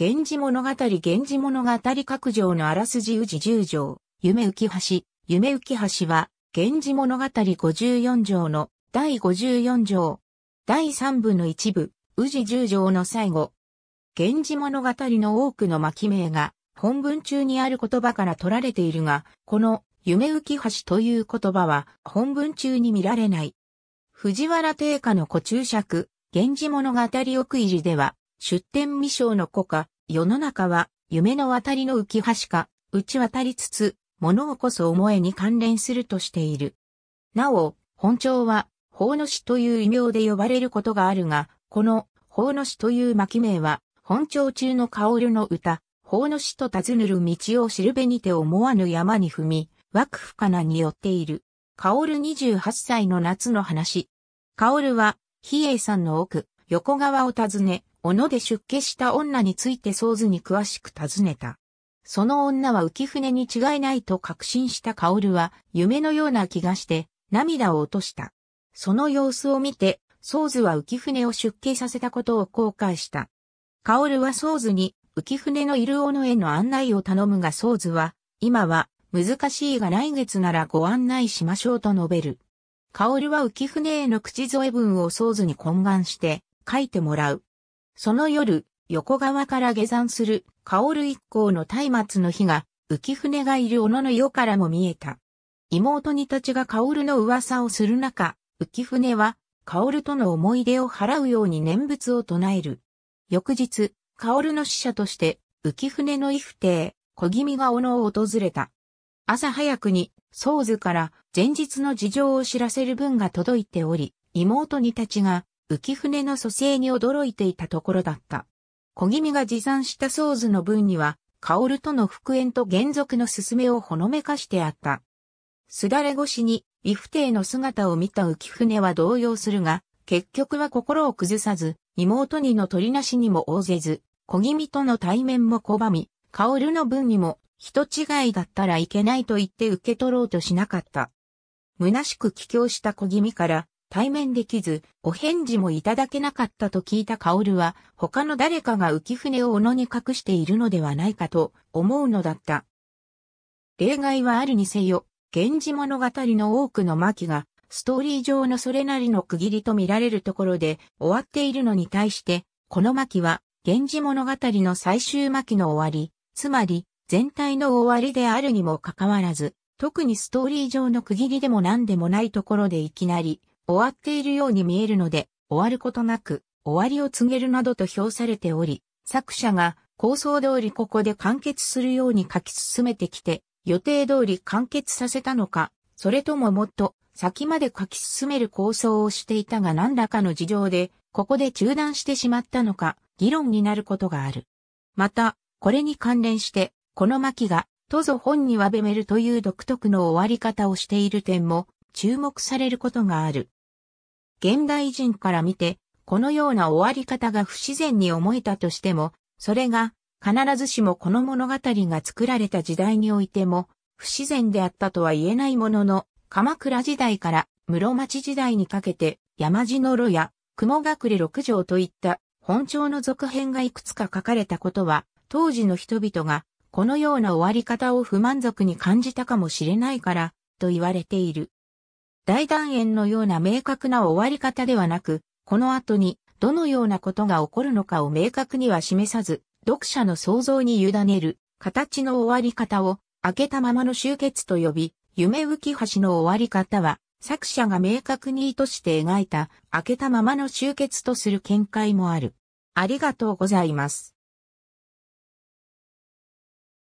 源氏物語源氏物語各条のあらすじ宇治十条、夢浮橋、夢浮橋は、源氏物語54条の第54条、第3部の一部、宇治十条の最後。源氏物語の多くの巻名が、本文中にある言葉から取られているが、この夢浮橋という言葉は本文中に見られない。藤原定家の古注釈、源氏物語奥入りでは、出典未章の子か、世の中は夢の渡りの浮き端か、打ち渡りつつ、物をこそ思えに関連するとしている。なお、本庁は、法の師という異名で呼ばれることがあるが、この法の師という巻名は、本庁中の薫の歌、法の師と尋ぬる道をしるべにて思わぬ山に踏み、枠不可なによっている。薫28歳の夏の話。薫は、比叡山の奥、横川を訪ね、物で出家した女について想図に詳しく尋ねた。その女は浮船に違いないと確信した薫は夢のような気がして涙を落とした。その様子を見て、ー図は浮船を出家させたことを後悔した。薫は宗図に浮船のいる斧への案内を頼むが宗図は、今は難しいが来月ならご案内しましょうと述べる。薫は浮船への口添え文を宗図に懇願して書いてもらう。その夜、横川から下山する、薫一行の松明の火が、浮船がいる小野の世からも見えた。妹にたちが薫の噂をする中、浮船は、薫との思い出を払うように念仏を唱える。翌日、薫の死者として、浮船の異不亭、小気味が小野を訪れた。朝早くに、宗図から前日の事情を知らせる文が届いており、妹にたちが浮舟の蘇生に驚いていたところだった。小気味が持参したソーズの分には、薫との復縁と原族の勧めをほのめかしてあった。すだれ越しに、異不定の姿を見た浮舟は動揺するが、結局は心を崩さず、妹にの取りなしにも応ぜず、小気味との対面も拒み、薫の分にも、人違いだったらいけないと言って受け取ろうとしなかった。虚しく帰郷した小気味から、対面できず、お返事もいただけなかったと聞いたカオルは、他の誰かが浮舟を斧に隠しているのではないかと思うのだった。例外はあるにせよ、源氏物語の多くの巻が、ストーリー上のそれなりの区切りと見られるところで終わっているのに対して、この巻は、源氏物語の最終巻の終わり、つまり、全体の終わりであるにもかかわらず、特にストーリー上の区切りでも何でもないところでいきなり、終わっているように見えるので、終わることなく、終わりを告げるなどと評されており、作者が構想通りここで完結するように書き進めてきて、予定通り完結させたのか、それとももっと先まで書き進める構想をしていたが何らかの事情で、ここで中断してしまったのか、議論になることがある。また、これに関連して、この巻が、とぞ本にわべめるという独特の終わり方をしている点も、注目されることがある。現代人から見て、このような終わり方が不自然に思えたとしても、それが必ずしもこの物語が作られた時代においても不自然であったとは言えないものの、鎌倉時代から室町時代にかけて山地の炉や雲隠れ六条といった本庁の続編がいくつか書かれたことは、当時の人々がこのような終わり方を不満足に感じたかもしれないから、と言われている。大断円のような明確な終わり方ではなく、この後にどのようなことが起こるのかを明確には示さず、読者の想像に委ねる形の終わり方を開けたままの終結と呼び、夢浮き橋の終わり方は作者が明確に意図して描いた開けたままの終結とする見解もある。ありがとうございます。